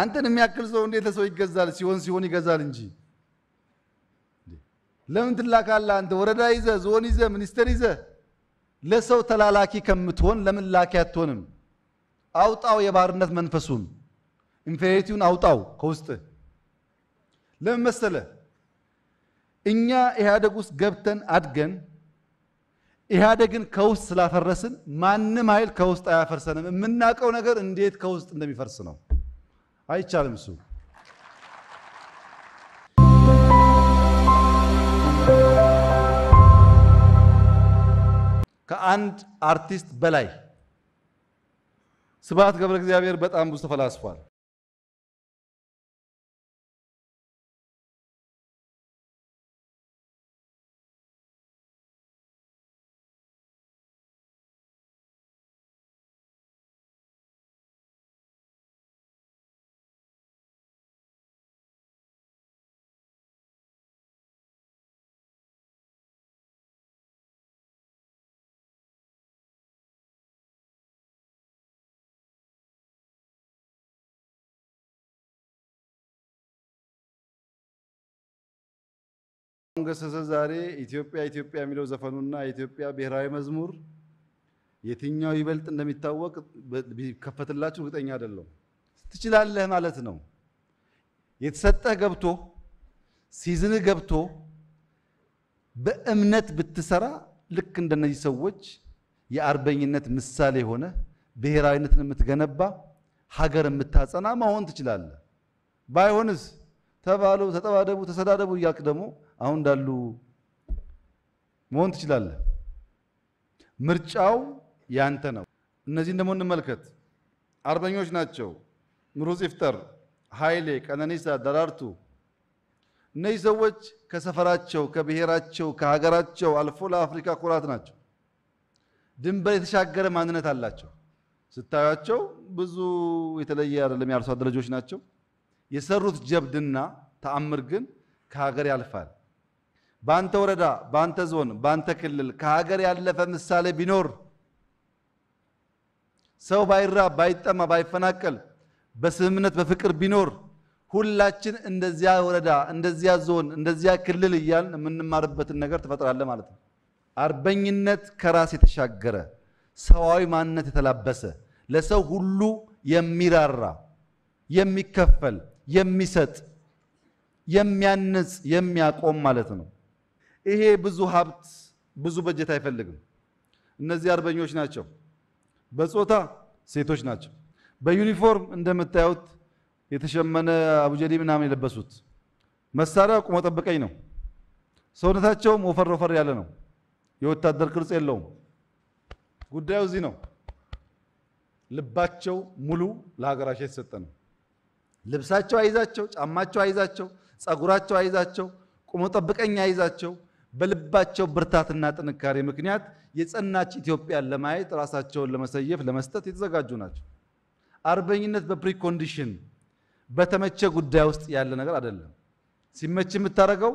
አንተን የሚያክል ሰው እንዴት ለሰው ይገዛል? ሲሆን ሲሆን ይገዛል እንጂ ለምን ትላካለህ? አንተ ወረዳ ይዘ ዞን ይዘ ሚኒስቴር ይዘ ለሰው ተላላኪ ከምትሆን ለምን ላኪ አትሆንም? አውጣው፣ የባርነት መንፈሱን ኢንፌሪቲውን አውጣው ከውስጥ። ለምን መሰለ እኛ ኢህአደግ ውስጥ ገብተን አድገን ኢህአደግን ከውስጥ ስላፈረስን ማንም ኃይል ከውስጥ አያፈርሰንም። የምናውቀው ነገር እንዴት ከውስጥ እንደሚፈርስ ነው። አይቻልም እሱ ከአንድ አርቲስት በላይ ስብሐት ገብረ እግዚአብሔር በጣም ብዙ ተፈላስፏል። ገሰሰ ዛሬ ኢትዮጵያ ኢትዮጵያ የሚለው ዘፈኑና የኢትዮጵያ ብሔራዊ መዝሙር የትኛው ይበልጥ እንደሚታወቅ ቢከፈትላችሁ እርግጠኛ አይደለም። ትችላለህ ማለት ነው። የተሰጠህ ገብቶ ሲዝንህ ገብቶ በእምነት ብትሰራ ልክ እንደነዚህ ሰዎች የአርበኝነት ምሳሌ የሆነ ብሔራዊነትን የምትገነባ ሀገር የምታጸና መሆን ትችላለህ። ባይሆንስ ተባሉ፣ ተጠባደቡ፣ ተሰዳደቡ እያልክ ደግሞ አሁን እንዳሉ መሆን ትችላለህ። ምርጫው ያንተ ነው። እነዚህን ደግሞ እንመልከት። አርበኞች ናቸው ኑሩዝ ይፍጠር፣ ኃይሌ ቀነኒሳ፣ ደራርቱ። እነዚህ ሰዎች ከሰፈራቸው፣ ከብሔራቸው፣ ከሀገራቸው አልፎ ለአፍሪካ ኩራት ናቸው። ድንበር የተሻገረ ማንነት አላቸው። ስታያቸው ብዙ የተለየ አይደለም። የአርሶ አደር ልጆች ናቸው። የሰሩት ጀብድና ተአምር ግን ከሀገር ያልፋል። በአንተ ወረዳ፣ በአንተ ዞን፣ በአንተ ክልል ከሀገር ያለፈ ምሳሌ ቢኖር ሰው ባይራብ፣ ባይጠማ፣ ባይፈናቀል በስምምነት በፍቅር ቢኖር ሁላችን እንደዚያ ወረዳ፣ እንደዚያ ዞን፣ እንደዚያ ክልል እያልን የምንማርበትን ነገር ትፈጥራለህ ማለት ነው። አርበኝነት ከራስ የተሻገረ ሰዋዊ ማንነት የተላበሰ ለሰው ሁሉ የሚራራ የሚከፈል የሚሰጥ የሚያንጽ የሚያቆም ማለት ነው። ይሄ ብዙ ሀብት ብዙ በጀት አይፈልግም። እነዚህ አርበኞች ናቸው። በጾታ ሴቶች ናቸው። በዩኒፎርም እንደምታዩት የተሸመነ አቡጀዲ ምናምን የለበሱት መሳሪያ ቁሞ ጠብቀኝ ነው። ሰውነታቸውም ወፈር ወፈር ያለ ነው። የወታደር ቅርጽ የለውም። ጉዳዩ እዚህ ነው። ልባቸው ሙሉ ለሀገራቸው የተሰጠ ነው። ልብሳቸው አይዛቸው፣ ጫማቸው አይዛቸው፣ ጸጉራቸው አይዛቸው፣ ቁሞ ጠብቀኝ አይዛቸው በልባቸው ብርታትና ጥንካሬ ምክንያት የጸናች ኢትዮጵያን ለማየት ራሳቸውን ለመሰየፍ ለመስጠት የተዘጋጁ ናቸው። አርበኝነት በፕሪኮንዲሽን በተመቸ ጉዳይ ውስጥ ያለ ነገር አይደለም። ሲመች የምታደርገው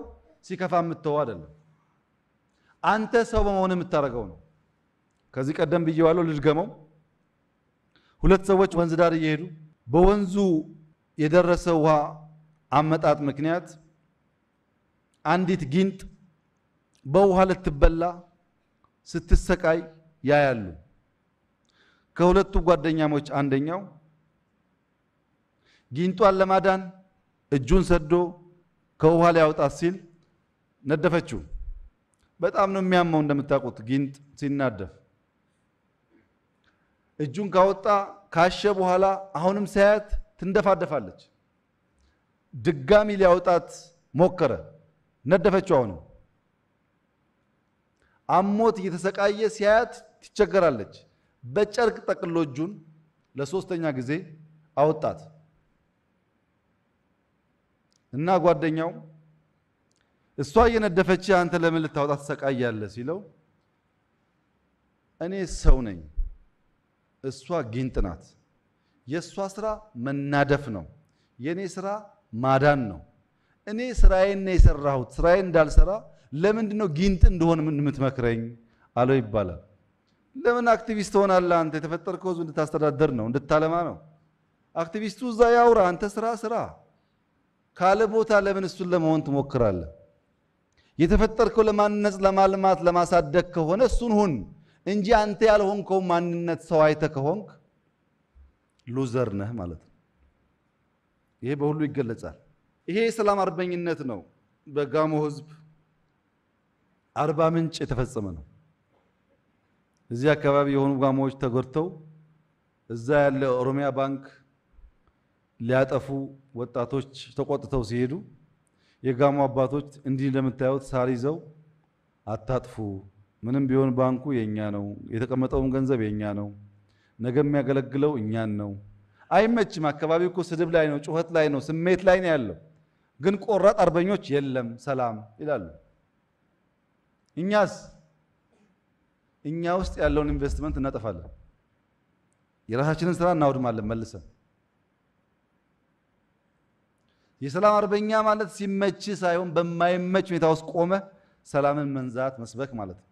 ሲከፋ የምትተው አይደለም። አንተ ሰው በመሆን የምታደርገው ነው። ከዚህ ቀደም ብየዋለው፣ ልድገመው። ሁለት ሰዎች ወንዝ ዳር እየሄዱ በወንዙ የደረሰ ውሃ አመጣጥ ምክንያት አንዲት ጊንጥ በውሃ ልትበላ ስትሰቃይ ያያሉ። ከሁለቱ ጓደኛሞች አንደኛው ጊንጧን ለማዳን እጁን ሰዶ ከውሃ ሊያወጣት ሲል ነደፈችው። በጣም ነው የሚያመው እንደምታውቁት ጊንጥ ሲናደፍ። እጁን ካወጣ ካሸ በኋላ አሁንም ሳያት ትንደፋደፋለች። ድጋሚ ሊያወጣት ሞከረ፣ ነደፈችው አሁንም አሞት እየተሰቃየ ሲያያት ትቸገራለች። በጨርቅ ጠቅሎ እጁን ለሶስተኛ ጊዜ አወጣት እና ጓደኛው እሷ እየነደፈች አንተ ለምን ልታወጣ ትሰቃያለህ ሲለው እኔ ሰው ነኝ፣ እሷ ጊንጥ ናት። የእሷ ስራ መናደፍ ነው፣ የእኔ ስራ ማዳን ነው። እኔ ስራዬን ነው የሰራሁት። ስራዬን እንዳልሰራ ለምንድን ነው ጊንጥ እንደሆን የምትመክረኝ አለው ይባላል። ለምን አክቲቪስት ሆናለህ አንተ? የተፈጠርከው ህዝብ እንድታስተዳደር ነው እንድታለማ ነው። አክቲቪስቱ እዛ ያውራ፣ አንተ ስራ ስራ ካለ ቦታ ለምን እሱን ለመሆን ትሞክራለህ? የተፈጠርከው ለማነጽ፣ ለማልማት፣ ለማሳደግ ከሆነ እሱን ሁን እንጂ አንተ ያልሆንከው ማንነት ሰው አይተ ከሆንክ ሉዘር ነህ ማለት ነው። ይሄ በሁሉ ይገለጻል። ይሄ የሰላም አርበኝነት ነው በጋሞ ህዝብ አርባ ምንጭ የተፈጸመ ነው። እዚህ አካባቢ የሆኑ ጋሞዎች ተጎድተው እዛ ያለ ኦሮሚያ ባንክ ሊያጠፉ ወጣቶች ተቆጥተው ሲሄዱ የጋሞ አባቶች እንዲህ እንደምታዩት ሳር ይዘው አታጥፉ፣ ምንም ቢሆን ባንኩ የኛ ነው፣ የተቀመጠውን ገንዘብ የኛ ነው፣ ነገ የሚያገለግለው እኛን ነው። አይመችም። አካባቢው እኮ ስድብ ላይ ነው፣ ጩኸት ላይ ነው፣ ስሜት ላይ ነው ያለው። ግን ቆራጥ አርበኞች የለም ሰላም ይላሉ። እኛስ እኛ ውስጥ ያለውን ኢንቨስትመንት እናጠፋለን። የራሳችንን ስራ እናወድማለን። መልሰን የሰላም አርበኛ ማለት ሲመች ሳይሆን በማይመች ሁኔታ ውስጥ ቆመ ሰላምን መንዛት መስበክ ማለት ነው።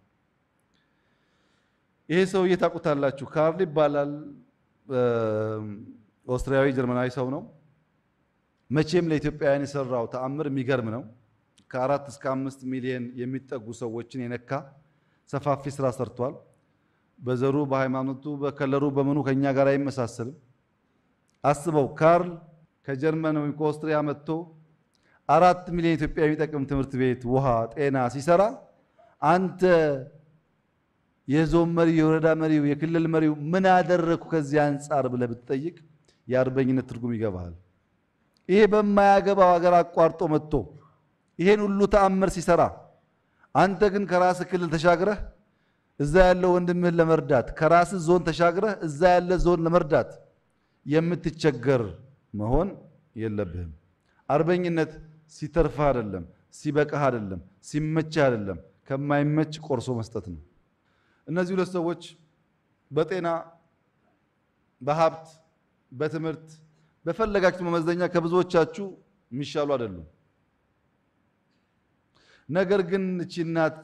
ይሄ ሰውዬ እየታቁታላችሁ ካርል ይባላል። ኦስትሪያዊ ጀርመናዊ ሰው ነው። መቼም ለኢትዮጵያውያን የሰራው ተአምር የሚገርም ነው። ከአራት እስከ አምስት ሚሊዮን የሚጠጉ ሰዎችን የነካ ሰፋፊ ስራ ሰርቷል። በዘሩ፣ በሃይማኖቱ፣ በከለሩ፣ በምኑ ከኛ ጋር አይመሳሰልም። አስበው ካርል ከጀርመን ወይም ከኦስትሪያ መጥቶ አራት ሚሊዮን ኢትዮጵያ የሚጠቅም ትምህርት ቤት፣ ውሃ፣ ጤና ሲሰራ አንተ የዞን መሪው፣ የወረዳ መሪው፣ የክልል መሪው ምን አደረግኩ ከዚህ አንጻር ብለህ ብትጠይቅ የአርበኝነት ትርጉም ይገባሃል። ይሄ በማያገባው ሀገር አቋርጦ መጥቶ ይሄን ሁሉ ተአምር ሲሰራ አንተ ግን ከራስ ክልል ተሻግረህ እዛ ያለው ወንድምህን ለመርዳት ከራስ ዞን ተሻግረህ እዛ ያለ ዞን ለመርዳት የምትቸገር መሆን የለብህም። አርበኝነት ሲተርፍህ አይደለም፣ ሲበቃህ አይደለም፣ ሲመችህ አይደለም፣ ከማይመች ቆርሶ መስጠት ነው። እነዚህ ሁለት ሰዎች በጤና በሀብት በትምህርት በፈለጋችሁ መመዘኛ ከብዙዎቻችሁ የሚሻሉ አይደሉም። ነገር ግን እቺ እናት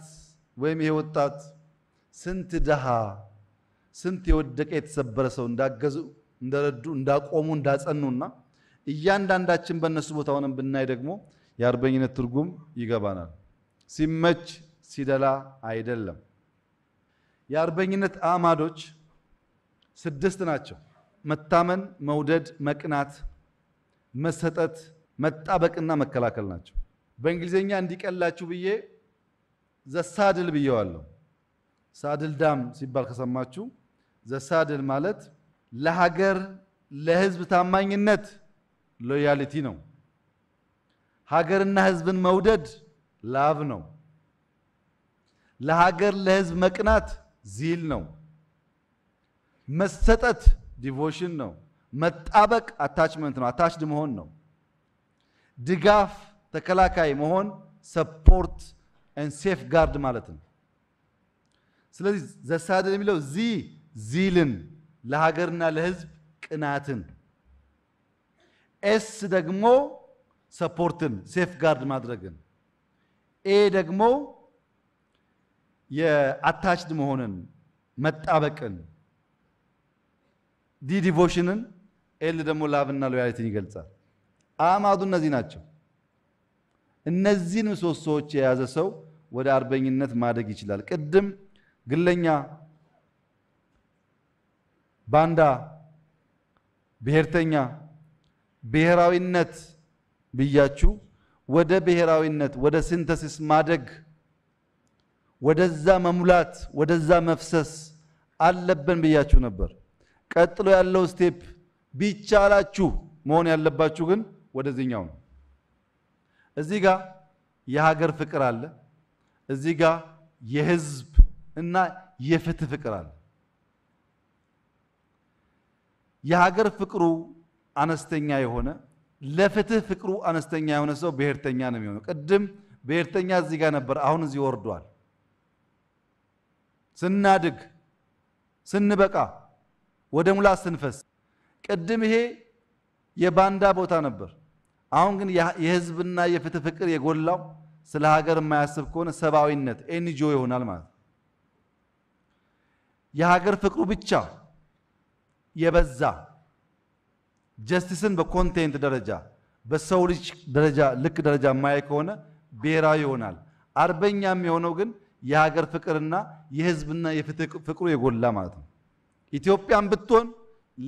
ወይም ይሄ ወጣት ስንት ድሃ ስንት የወደቀ የተሰበረ ሰው እንዳገዙ፣ እንደረዱ፣ እንዳቆሙ፣ እንዳጸኑና እያንዳንዳችን በእነሱ ቦታ ሆነን ብናይ ደግሞ የአርበኝነት ትርጉም ይገባናል። ሲመች ሲደላ አይደለም። የአርበኝነት አዕማዶች ስድስት ናቸው። መታመን፣ መውደድ፣ መቅናት፣ መሰጠት፣ መጣበቅና መከላከል ናቸው። በእንግሊዝኛ እንዲቀላችሁ ብዬ ዘሳድል ብየዋለሁ። ሳድል ዳም ሲባል ከሰማችሁ ዘሳድል ማለት ለሀገር ለህዝብ ታማኝነት ሎያሊቲ ነው። ሀገርና ህዝብን መውደድ ላቭ ነው። ለሀገር ለህዝብ መቅናት ዚል ነው። መሰጠት ዲቮሽን ነው። መጣበቅ አታችመንት ነው። አታችድ መሆን ነው። ድጋፍ ተከላካይ መሆን ሰፖርት ኤንድ ሴፍ ጋርድ ማለት ነው። ስለዚህ ዘሳደ የሚለው ዚ ዚልን ለሀገርና ለህዝብ ቅናትን፣ ኤስ ደግሞ ሰፖርትን ሴፍ ጋርድ ማድረግን፣ ኤ ደግሞ የአታችድ መሆንን መጣበቅን፣ ዲ ዲቮሽንን፣ ኤል ደግሞ ላቭና ሎያሊቲን ይገልጻል። አማዱ እነዚህ ናቸው። እነዚህን ሰዎች የያዘ ሰው ወደ አርበኝነት ማደግ ይችላል። ቅድም ግለኛ፣ ባንዳ፣ ብሔርተኛ፣ ብሔራዊነት ብያችሁ ወደ ብሔራዊነት ወደ ሲንተሲስ ማደግ ወደዛ መሙላት ወደዛ መፍሰስ አለብን ብያችሁ ነበር። ቀጥሎ ያለው ስቴፕ ቢቻላችሁ መሆን ያለባችሁ ግን ወደዚህኛው ነው። እዚህ ጋር የሀገር ፍቅር አለ። እዚህ ጋር የህዝብ እና የፍትህ ፍቅር አለ። የሀገር ፍቅሩ አነስተኛ የሆነ ለፍትህ ፍቅሩ አነስተኛ የሆነ ሰው ብሔርተኛ ነው የሚሆነው። ቅድም ብሔርተኛ እዚህ ጋር ነበር፣ አሁን እዚህ ወርዷል። ስናድግ ስንበቃ ወደ ሙላት ስንፈስ፣ ቅድም ይሄ የባንዳ ቦታ ነበር። አሁን ግን የህዝብና የፍትህ ፍቅር የጎላው ስለ ሀገር የማያስብ ከሆነ ሰብአዊነት ኤንጂኦ ይሆናል ማለት ነው። የሀገር ፍቅሩ ብቻ የበዛ ጀስቲስን በኮንቴንት ደረጃ በሰው ልጅ ደረጃ ልክ ደረጃ የማያይ ከሆነ ብሔራዊ ይሆናል። አርበኛ የሆነው ግን የሀገር ፍቅርና የህዝብና የፍትህ ፍቅሩ የጎላ ማለት ነው። ኢትዮጵያን ብትሆን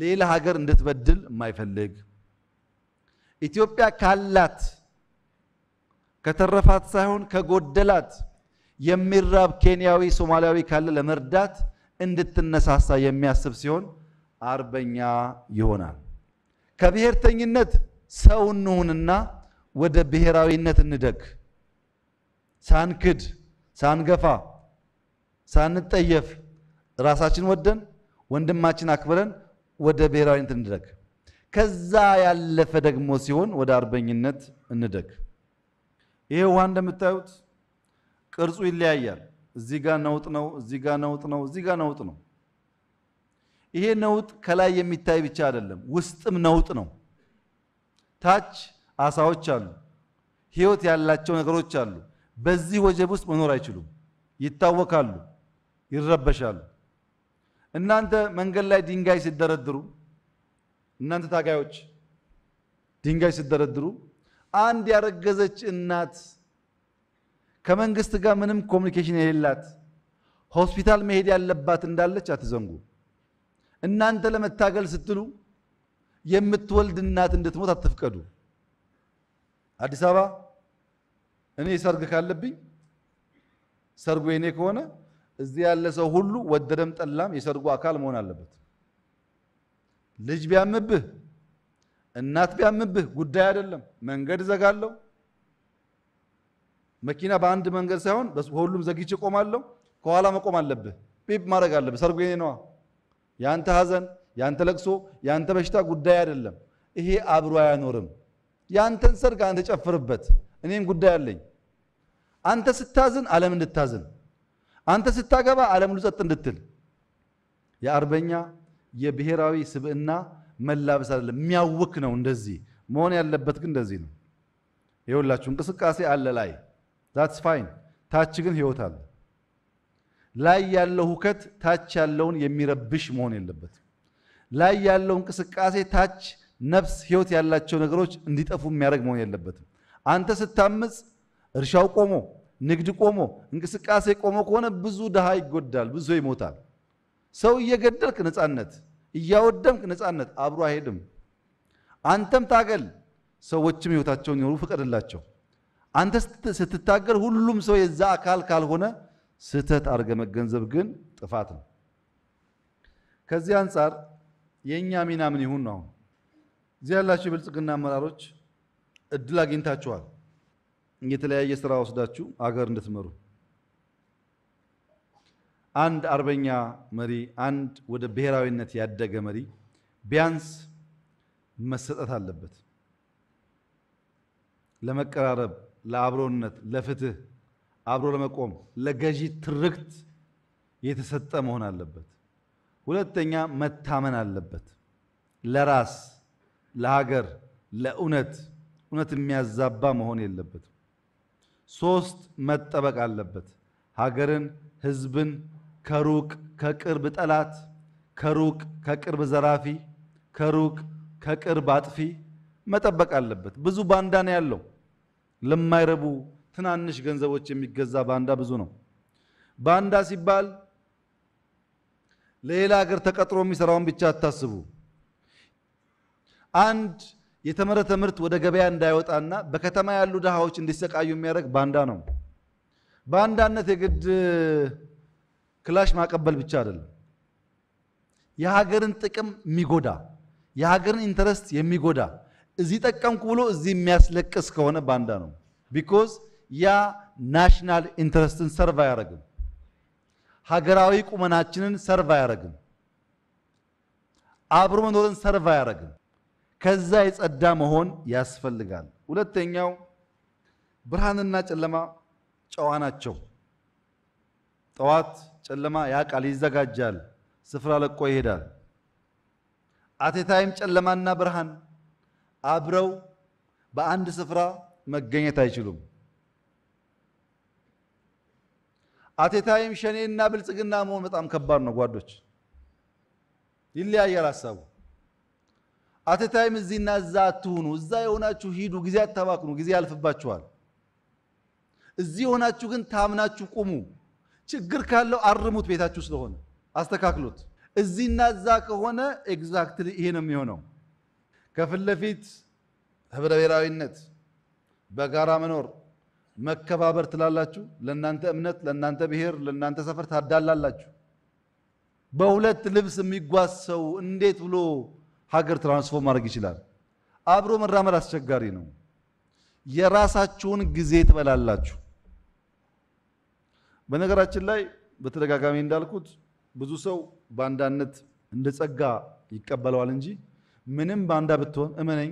ሌላ ሀገር እንድትበድል የማይፈልግ ኢትዮጵያ ካላት ከተረፋት ሳይሆን ከጎደላት የሚራብ ኬንያዊ፣ ሶማሊያዊ ካለ ለመርዳት እንድትነሳሳ የሚያስብ ሲሆን አርበኛ ይሆናል። ከብሔርተኝነት ሰው እንሁንና ወደ ብሔራዊነት እንደግ። ሳንክድ፣ ሳንገፋ፣ ሳንጠየፍ ራሳችን ወደን ወንድማችን አክብረን ወደ ብሔራዊነት እንደግ። ከዛ ያለፈ ደግሞ ሲሆን ወደ አርበኝነት እንደግ። ይሄ ውሃ እንደምታዩት ቅርጹ ይለያያል። እዚህ ጋር ነውጥ ነው፣ እዚህ ጋር ነውጥ ነው፣ እዚህ ጋር ነውጥ ነው። ይሄ ነውጥ ከላይ የሚታይ ብቻ አይደለም፣ ውስጥም ነውጥ ነው። ታች አሳዎች አሉ፣ ህይወት ያላቸው ነገሮች አሉ። በዚህ ወጀብ ውስጥ መኖር አይችሉም፣ ይታወካሉ፣ ይረበሻሉ። እናንተ መንገድ ላይ ድንጋይ ሲደረድሩ እናንተ ታጋዮች ድንጋይ ሲደረድሩ አንድ ያረገዘች እናት ከመንግስት ጋር ምንም ኮሚኒኬሽን የሌላት ሆስፒታል መሄድ ያለባት እንዳለች አትዘንጉ። እናንተ ለመታገል ስትሉ የምትወልድ እናት እንድትሞት አትፍቀዱ። አዲስ አበባ እኔ ሰርግ ካለብኝ ሰርጉ የኔ ከሆነ እዚህ ያለ ሰው ሁሉ ወደደም ጠላም የሰርጉ አካል መሆን አለበት። ልጅ ቢያምብህ እናት ቢያምብህ ጉዳይ አይደለም። መንገድ ዘጋለሁ። መኪና በአንድ መንገድ ሳይሆን በሁሉም ዘግቼ ቆማለሁ። ከኋላ መቆም አለብህ። ቢብ ማድረግ አለብህ። ሰርጉ የኔ ነዋ። ያንተ ሀዘን፣ ያንተ ለቅሶ፣ ያንተ በሽታ ጉዳይ አይደለም። ይሄ አብሮ አያኖርም። ያንተን ሰርግ አንተ ጨፍርበት። እኔም ጉዳይ አለኝ። አንተ ስታዝን ዓለም እንድታዝን፣ አንተ ስታገባ ዓለም ሁሉ ጸጥ እንድትል የአርበኛ የብሔራዊ ስብዕና መላበስ አይደለም፣ የሚያውክ ነው። እንደዚህ መሆን ያለበት ግን እንደዚህ ነው። የሁላችሁ እንቅስቃሴ አለ ላይ ዛትስ ፋይን። ታች ግን ህይወት አለ። ላይ ያለው ሁከት ታች ያለውን የሚረብሽ መሆን የለበትም። ላይ ያለው እንቅስቃሴ ታች ነፍስ ህይወት ያላቸው ነገሮች እንዲጠፉ የሚያደርግ መሆን የለበትም። አንተ ስታምፅ እርሻው ቆሞ፣ ንግድ ቆሞ፣ እንቅስቃሴ ቆሞ ከሆነ ብዙ ድሃ ይጎዳል፣ ብዙ ይሞታል። ሰው እየገደልክ ነፃነት፣ እያወደምክ ነፃነት አብሮ አይሄድም። አንተም ታገል፣ ሰዎችም ህይወታቸውን ይኖሩ፣ ፍቀድላቸው። አንተ ስትታገል ሁሉም ሰው የዛ አካል ካልሆነ ስህተት አድርገ መገንዘብ ግን ጥፋት ነው። ከዚህ አንጻር የእኛ ሚና ምን ይሁን ነው? አሁን እዚህ ያላችሁ የብልጽግና አመራሮች እድል አግኝታችኋል። የተለያየ ስራ ወስዳችሁ አገር እንድትመሩ አንድ አርበኛ መሪ፣ አንድ ወደ ብሔራዊነት ያደገ መሪ ቢያንስ መሰጠት አለበት። ለመቀራረብ፣ ለአብሮነት፣ ለፍትህ አብሮ ለመቆም ለገዢ ትርክት የተሰጠ መሆን አለበት። ሁለተኛ መታመን አለበት። ለራስ ለሀገር፣ ለእውነት እውነት የሚያዛባ መሆን የለበትም። ሶስት መጠበቅ አለበት። ሀገርን፣ ህዝብን ከሩቅ ከቅርብ ጠላት፣ ከሩቅ ከቅርብ ዘራፊ፣ ከሩቅ ከቅርብ አጥፊ መጠበቅ አለበት። ብዙ ባንዳ ነው ያለው። ለማይረቡ ትናንሽ ገንዘቦች የሚገዛ ባንዳ ብዙ ነው። ባንዳ ሲባል ለሌላ ሀገር ተቀጥሮ የሚሰራውን ብቻ አታስቡ። አንድ የተመረተ ምርት ወደ ገበያ እንዳይወጣና በከተማ ያሉ ድሃዎች እንዲሰቃዩ የሚያደርግ ባንዳ ነው። ባንዳነት የግድ ክላሽ ማቀበል ብቻ አይደለም። የሀገርን ጥቅም የሚጎዳ የሀገርን ኢንተረስት የሚጎዳ እዚህ ጠቀምኩ ብሎ እዚህ የሚያስለቅስ ከሆነ ባንዳ ነው። ቢኮዝ ያ ናሽናል ኢንተረስትን ሰርቭ አያደርግም። ሀገራዊ ቁመናችንን ሰርቭ አያደርግም። አብሮ መኖርን ሰርቭ አያደርግም። ከዛ የጸዳ መሆን ያስፈልጋል። ሁለተኛው ብርሃንና ጨለማ ጨዋ ናቸው። ጠዋት ጨለማ ያቃል ይዘጋጃል፣ ስፍራ ለቆ ይሄዳል። አቴታይም ጨለማና ብርሃን አብረው በአንድ ስፍራ መገኘት አይችሉም። አቴታይም ሸኔና ብልጽግና መሆን በጣም ከባድ ነው ጓዶች፣ ይለያያል ሀሳቡ። አቴታይም እዚህና እዛ አትሁኑ፣ እዛ የሆናችሁ ሂዱ፣ ጊዜ አታባክኑ፣ ጊዜ ያልፍባችኋል። እዚህ የሆናችሁ ግን ታምናችሁ ቁሙ። ችግር ካለው አርሙት፣ ቤታችሁ ስለሆነ አስተካክሉት። እዚህና እዛ ከሆነ ኤግዛክትሊ ይሄ ነው የሚሆነው። ከፊት ለፊት ህብረ ብሔራዊነት፣ በጋራ መኖር፣ መከባበር ትላላችሁ። ለእናንተ እምነት፣ ለእናንተ ብሔር፣ ለእናንተ ሰፈር ታዳላላችሁ። በሁለት ልብስ የሚጓዝ ሰው እንዴት ብሎ ሀገር ትራንስፎርም ማድረግ ይችላል? አብሮ መራመድ አስቸጋሪ ነው። የራሳችሁን ጊዜ ትበላላችሁ። በነገራችን ላይ በተደጋጋሚ እንዳልኩት ብዙ ሰው ባንዳነት እንደ ጸጋ ይቀበለዋል እንጂ ምንም ባንዳ ብትሆን እመነኝ፣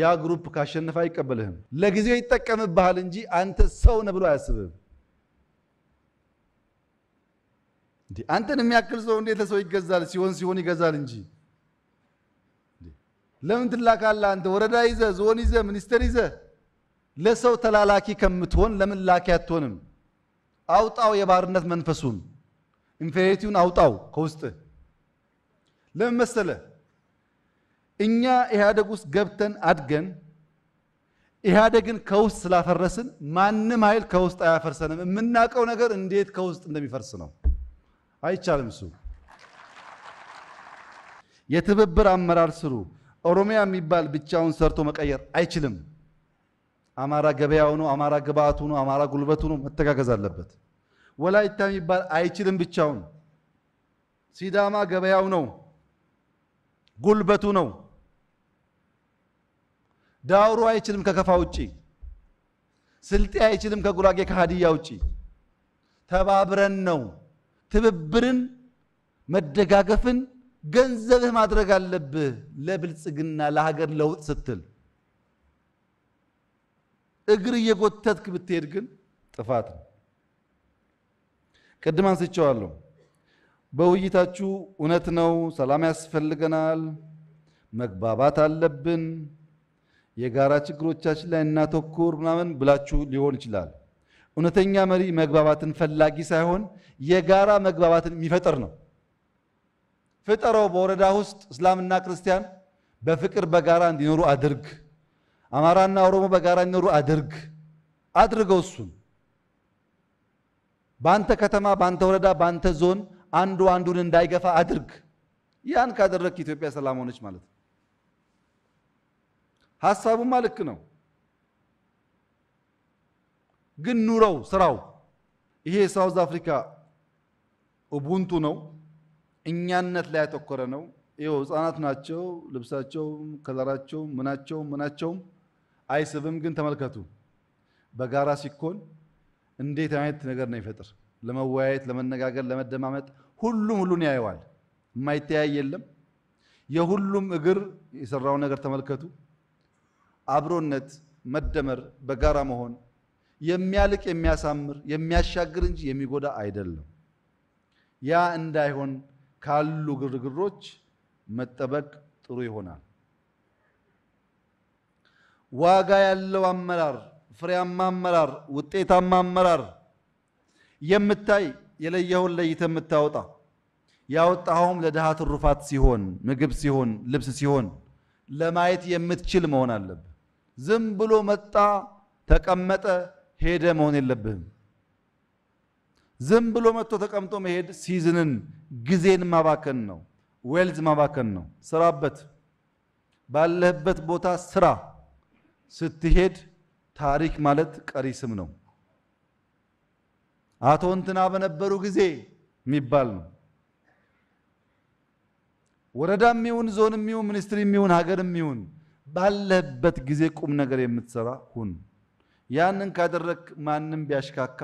ያ ግሩፕ ካሸነፈ አይቀበልህም። ለጊዜው ይጠቀምብሃል እንጂ አንተ ሰው ነህ ብሎ አያስብህም። አንተን የሚያክል ሰው እንዴት ለሰው ይገዛል? ሲሆን ሲሆን ይገዛል እንጂ ለምን ትላካለህ? አንተ ወረዳ ይዘህ ዞን ይዘህ ሚኒስቴር ይዘህ ለሰው ተላላኪ ከምትሆን ለምን ላኪ አትሆንም? አውጣው የባርነት መንፈሱን ኢንፌሪቲውን አውጣው ከውስጥ ለምን መሰለ እኛ ኢህአደግ ውስጥ ገብተን አድገን ኢህአደግን ከውስጥ ስላፈረስን ማንም ኃይል ከውስጥ አያፈርሰንም። የምናውቀው ነገር እንዴት ከውስጥ እንደሚፈርስ ነው። አይቻልም። እሱ የትብብር አመራር ስሩ። ኦሮሚያ የሚባል ብቻውን ሰርቶ መቀየር አይችልም። አማራ ገበያው ነው፣ አማራ ግብአቱ ነው፣ አማራ ጉልበቱ ነው። መተጋገዝ አለበት። ወላይታ የሚባል አይችልም ብቻውን። ሲዳማ ገበያው ነው፣ ጉልበቱ ነው። ዳውሮ አይችልም ከከፋ ውጪ። ስልጤ አይችልም ከጉራጌ ከሃዲያ ውጪ። ተባብረን ነው ትብብርን መደጋገፍን ገንዘብህ ማድረግ አለብህ ለብልጽግና ለሀገር ለውጥ ስትል እግር እየጎተትክ ብትሄድ ግን ጥፋት ነው። ቅድም አንስቼዋለሁ። በውይይታችሁ እውነት ነው፣ ሰላም ያስፈልገናል፣ መግባባት አለብን፣ የጋራ ችግሮቻችን ላይ እናተኩር ምናምን ብላችሁ ሊሆን ይችላል። እውነተኛ መሪ መግባባትን ፈላጊ ሳይሆን የጋራ መግባባትን የሚፈጥር ነው። ፍጠረው። በወረዳ ውስጥ እስላምና ክርስቲያን በፍቅር በጋራ እንዲኖሩ አድርግ። አማራና ኦሮሞ በጋራ ይኖሩ አድርግ አድርገው እሱን በአንተ ከተማ በአንተ ወረዳ በአንተ ዞን አንዱ አንዱን እንዳይገፋ አድርግ። ያን ካደረግክ ኢትዮጵያ ሰላም ሆነች ማለት ነው። ሀሳቡማ ልክ ነው፣ ግን ኑረው ስራው ይሄ ሳውዝ አፍሪካ ኡቡንቱ ነው፣ እኛነት ላይ ያተኮረ ነው። ይኸው ህፃናት ናቸው። ልብሳቸውም ከለራቸውም ምናቸውም ምናቸውም አይስብም። ግን ተመልከቱ በጋራ ሲኮን እንዴት አይነት ነገር ነው ይፈጥር ለመወያየት፣ ለመነጋገር፣ ለመደማመጥ ሁሉም ሁሉን ያየዋል። የማይተያይ የለም። የሁሉም እግር የሰራውን ነገር ተመልከቱ። አብሮነት፣ መደመር፣ በጋራ መሆን የሚያልቅ የሚያሳምር የሚያሻግር እንጂ የሚጎዳ አይደለም። ያ እንዳይሆን ካሉ ግርግሮች መጠበቅ ጥሩ ይሆናል። ዋጋ ያለው አመራር፣ ፍሬያማ አመራር፣ ውጤታማ አመራር የምታይ የለየሁን ለይተ የምታወጣ ያወጣኸውም ለድሃ ትሩፋት ሲሆን፣ ምግብ ሲሆን፣ ልብስ ሲሆን ለማየት የምትችል መሆን አለብ። ዝም ብሎ መጣ፣ ተቀመጠ፣ ሄደ መሆን የለብህም። ዝም ብሎ መጥቶ ተቀምጦ መሄድ ሲዝንን ጊዜን ማባከን ነው። ዌልዝ ማባከን ነው። ስራበት፣ ባለህበት ቦታ ስራ። ስትሄድ ታሪክ ማለት ቀሪ ስም ነው። አቶ እንትና በነበሩ ጊዜ የሚባል ነው። ወረዳም የሚሆን ዞን የሚሆን ሚኒስትር የሚሆን ሀገርም የሚሆን ባለህበት ጊዜ ቁም ነገር የምትሰራ ሁን። ያንን ካደረክ ማንም ቢያሽካካ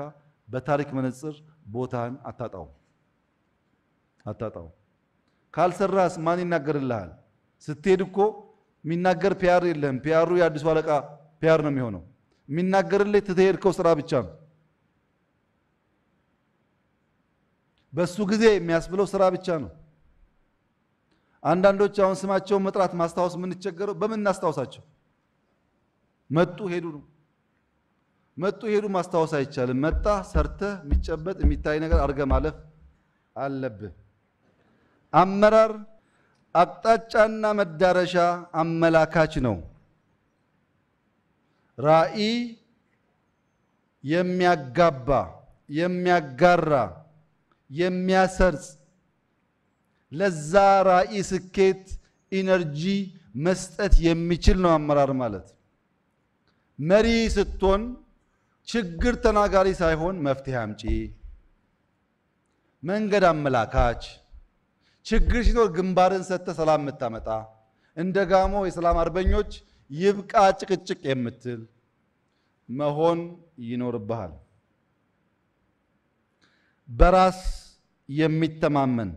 በታሪክ መነጽር ቦታን አታጣው አታጣው። ካልሰራስ ማን ይናገርልሃል? ስትሄድ እኮ የሚናገር ፒያር የለም። ፒያሩ የአዲሱ አለቃ ፒያር ነው የሚሆነው። የሚናገርልህ ትትሄድከው ስራ ብቻ ነው። በሱ ጊዜ የሚያስብለው ስራ ብቻ ነው። አንዳንዶች አሁን ስማቸውን መጥራት ማስታወስ የምንቸገረው በምን እናስታውሳቸው? መጡ ሄዱ ነው። መጡ ሄዱ ማስታወስ አይቻልም። መጣ ሰርተህ የሚጨበጥ የሚታይ ነገር አድርገህ ማለፍ አለብህ። አመራር አቅጣጫና መዳረሻ አመላካች ነው። ራእይ የሚያጋባ የሚያጋራ የሚያሰርጽ ለዛ ራእይ ስኬት ኢነርጂ መስጠት የሚችል ነው። አመራር ማለት መሪ ስትሆን ችግር ተናጋሪ ሳይሆን መፍትሄ አምጪ፣ መንገድ አመላካች ችግር ሲኖር ግንባርን ሰጥተ ሰላም የምታመጣ እንደ ጋሞ የሰላም አርበኞች ይብቃ ጭቅጭቅ የምትል መሆን ይኖርብሃል። በራስ የሚተማመን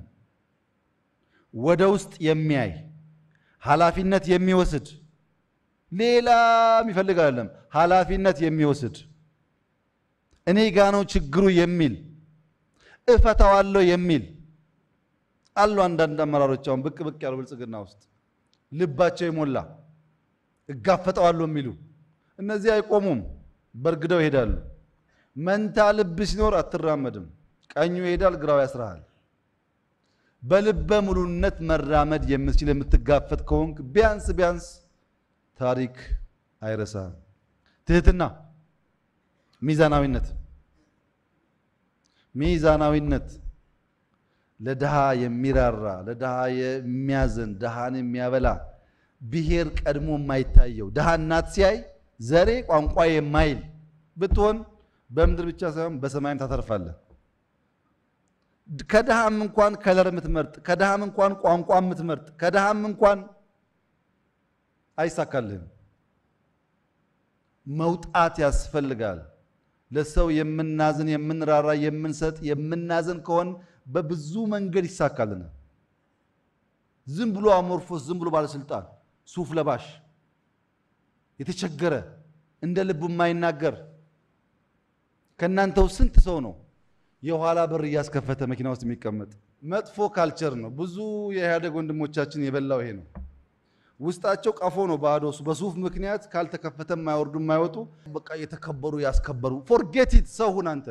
ወደ ውስጥ የሚያይ ኃላፊነት የሚወስድ ሌላ የሚፈልግ አይደለም፣ ኃላፊነት የሚወስድ እኔ ጋ ነው ችግሩ የሚል እፈታዋለሁ የሚል አሉ አንዳንድ አመራሮች አሁን ብቅ ብቅ ያሉ ብልጽግና ውስጥ ልባቸው የሞላ እጋፈጠዋለሁ የሚሉ እነዚህ አይቆሙም፣ በርግደው ይሄዳሉ። መንታ ልብ ሲኖር አትራመድም። ቀኙ ይሄዳል፣ ግራው ያስራሃል። በልበ ሙሉነት መራመድ የምትችል የምትጋፈጥ ከሆንክ ቢያንስ ቢያንስ ታሪክ አይረሳም። ትህትና፣ ሚዛናዊነት ሚዛናዊነት ለድሃ የሚራራ ለድሃ የሚያዝን ድሃን የሚያበላ ብሔር ቀድሞ የማይታየው ድሃ እናት ሲያይ ዘሬ ቋንቋ የማይል ብትሆን በምድር ብቻ ሳይሆን በሰማይም ታተርፋለህ። ከድሃም እንኳን ከለር የምትመርጥ ከድሃም እንኳን ቋንቋ የምትመርጥ ከድሃም እንኳን አይሳካልህም። መውጣት ያስፈልጋል። ለሰው የምናዝን የምንራራ የምንሰጥ የምናዝን ከሆን በብዙ መንገድ ይሳካልናል። ዝም ብሎ አሞርፎስ፣ ዝም ብሎ ባለስልጣን፣ ሱፍ ለባሽ፣ የተቸገረ እንደ ልቡ የማይናገር ከእናንተው ስንት ሰው ነው የኋላ በር እያስከፈተ መኪና ውስጥ የሚቀመጥ? መጥፎ ካልቸር ነው። ብዙ የኢህአደግ ወንድሞቻችን የበላው ይሄ ነው። ውስጣቸው ቀፎ ነው ባዶ። በሱፍ ምክንያት ካልተከፈተ የማይወርዱ የማይወጡ በቃ የተከበሩ ያስከበሩ። ፎርጌት ኢት ሰው ሁን አንተ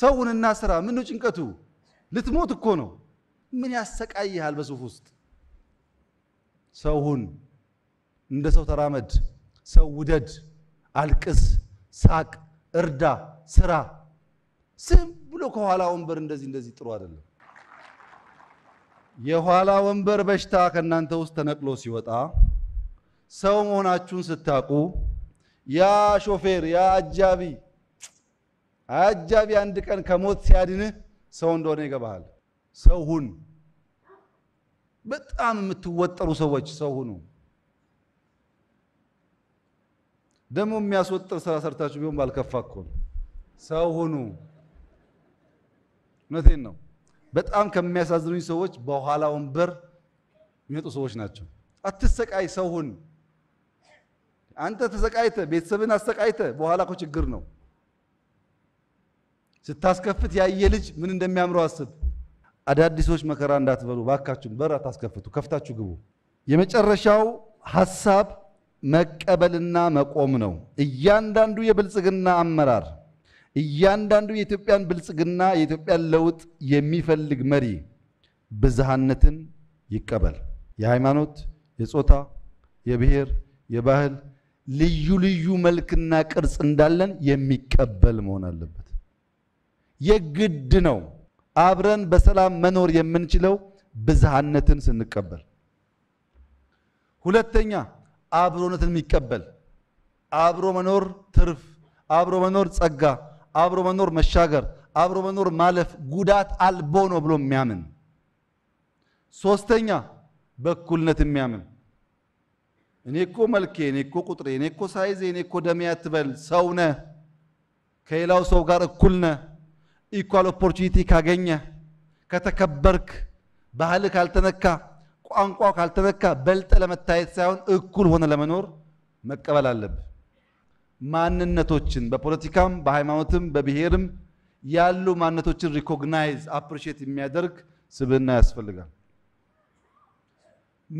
ሰውንና ስራ ምን ነው ጭንቀቱ? ልትሞት እኮ ነው። ምን ያሰቃይሃል? በሱፍ ውስጥ ሰውን እንደ ሰው ተራመድ፣ ሰው ውደድ፣ አልቅስ፣ ሳቅ፣ እርዳ፣ ስራ። ዝም ብሎ ከኋላ ወንበር እንደዚህ እንደዚህ ጥሩ አይደለም። የኋላ ወንበር በሽታ ከእናንተ ውስጥ ተነቅሎ ሲወጣ ሰው መሆናችሁን ስታቁ ያ ሾፌር፣ ያ አጃቢ አጃቢ አንድ ቀን ከሞት ሲያድንህ ሰው እንደሆነ ይገባሃል። ሰው ሁን። በጣም የምትወጠሩ ሰዎች ሰው ሁኑ። ደግሞ የሚያስወጥር ስራ ሰርታችሁ ቢሆን ባልከፋ እኮ ነው። ሰው ሁኑ። እውነቴን ነው። በጣም ከሚያሳዝኑኝ ሰዎች በኋላ ወንበር የሚመጡ ሰዎች ናቸው። አትሰቃይ፣ ሰው ሁን። አንተ ተሰቃይተ ቤተሰብን አሰቃይተ በኋላ እኮ ችግር ነው። ስታስከፍት ያየ ልጅ ምን እንደሚያምረው አስብ። አዳዲሶች መከራ እንዳትበሉ ባካችሁ፣ በር አታስከፍቱ፣ ከፍታችሁ ግቡ። የመጨረሻው ሐሳብ መቀበልና መቆም ነው። እያንዳንዱ የብልጽግና አመራር፣ እያንዳንዱ የኢትዮጵያን ብልጽግና፣ የኢትዮጵያን ለውጥ የሚፈልግ መሪ ብዝሃነትን ይቀበል። የሃይማኖት፣ የጾታ፣ የብሔር፣ የባህል ልዩ ልዩ መልክና ቅርጽ እንዳለን የሚቀበል መሆን አለበት። የግድ ነው። አብረን በሰላም መኖር የምንችለው ብዝሃነትን ስንቀበል፣ ሁለተኛ አብሮነትን የሚቀበል አብሮ መኖር ትርፍ፣ አብሮ መኖር ጸጋ፣ አብሮ መኖር መሻገር፣ አብሮ መኖር ማለፍ ጉዳት አልቦ ነው ብሎ የሚያምን ሶስተኛ በእኩልነት የሚያምን እኔ እኮ መልኬ፣ እኔ እኮ ቁጥሬ፣ እኔ እኮ ሳይዜ፣ እኔ እኮ ደሜ አትበል። ሰው ነህ፣ ከሌላው ሰው ጋር እኩል ነህ። ኢኳል ኦፖርቹኒቲ ካገኘ ከተከበርክ፣ ባህል ካልተነካ፣ ቋንቋ ካልተነካ በልጠ ለመታየት ሳይሆን እኩል ሆነ ለመኖር መቀበል አለብ። ማንነቶችን በፖለቲካም በሃይማኖትም በብሔርም ያሉ ማንነቶችን ሪኮግናይዝ አፕሪሼት የሚያደርግ ስብዕና ያስፈልጋል።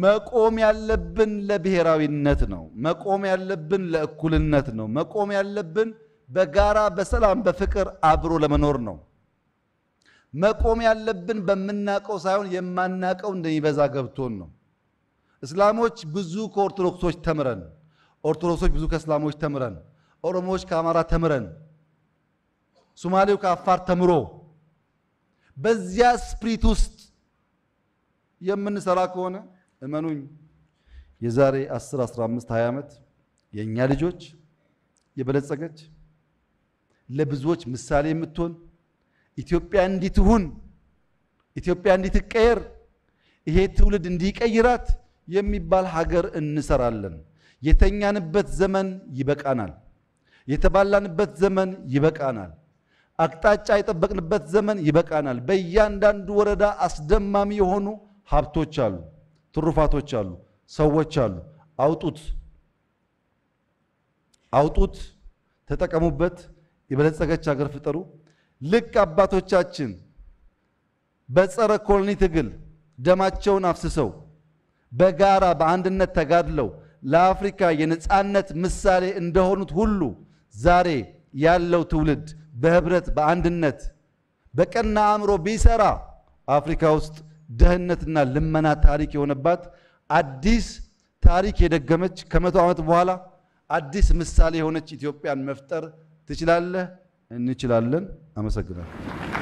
መቆም ያለብን ለብሔራዊነት ነው። መቆም ያለብን ለእኩልነት ነው። መቆም ያለብን በጋራ በሰላም በፍቅር አብሮ ለመኖር ነው። መቆም ያለብን በምናቀው ሳይሆን የማናቀው እንደሚበዛ ገብቶን ነው። እስላሞች ብዙ ከኦርቶዶክሶች ተምረን፣ ኦርቶዶክሶች ብዙ ከእስላሞች ተምረን፣ ኦሮሞዎች ከአማራ ተምረን፣ ሶማሌው ከአፋር ተምሮ በዚያ ስፕሪት ውስጥ የምንሰራ ከሆነ እመኑኝ የዛሬ 10፣ 15፣ 20 ዓመት የእኛ ልጆች የበለጸገች ለብዙዎች ምሳሌ የምትሆን ኢትዮጵያ እንዲትሁን፣ ኢትዮጵያ እንዲትቀየር፣ ይሄ ትውልድ እንዲቀይራት የሚባል ሀገር እንሰራለን። የተኛንበት ዘመን ይበቃናል። የተባላንበት ዘመን ይበቃናል። አቅጣጫ የጠበቅንበት ዘመን ይበቃናል። በእያንዳንዱ ወረዳ አስደማሚ የሆኑ ሀብቶች አሉ፣ ትሩፋቶች አሉ፣ ሰዎች አሉ። አውጡት፣ አውጡት፣ ተጠቀሙበት። የበለጸገች ሀገር ፍጠሩ። ልክ አባቶቻችን በጸረ ኮሎኒ ትግል ደማቸውን አፍስሰው በጋራ በአንድነት ተጋድለው ለአፍሪካ የነፃነት ምሳሌ እንደሆኑት ሁሉ ዛሬ ያለው ትውልድ በህብረት በአንድነት በቀና አእምሮ ቢሰራ አፍሪካ ውስጥ ደህንነትና ልመና ታሪክ የሆነባት አዲስ ታሪክ የደገመች ከመቶ ዓመት በኋላ አዲስ ምሳሌ የሆነች ኢትዮጵያን መፍጠር ትችላለህ? እንችላለን። አመሰግናለሁ።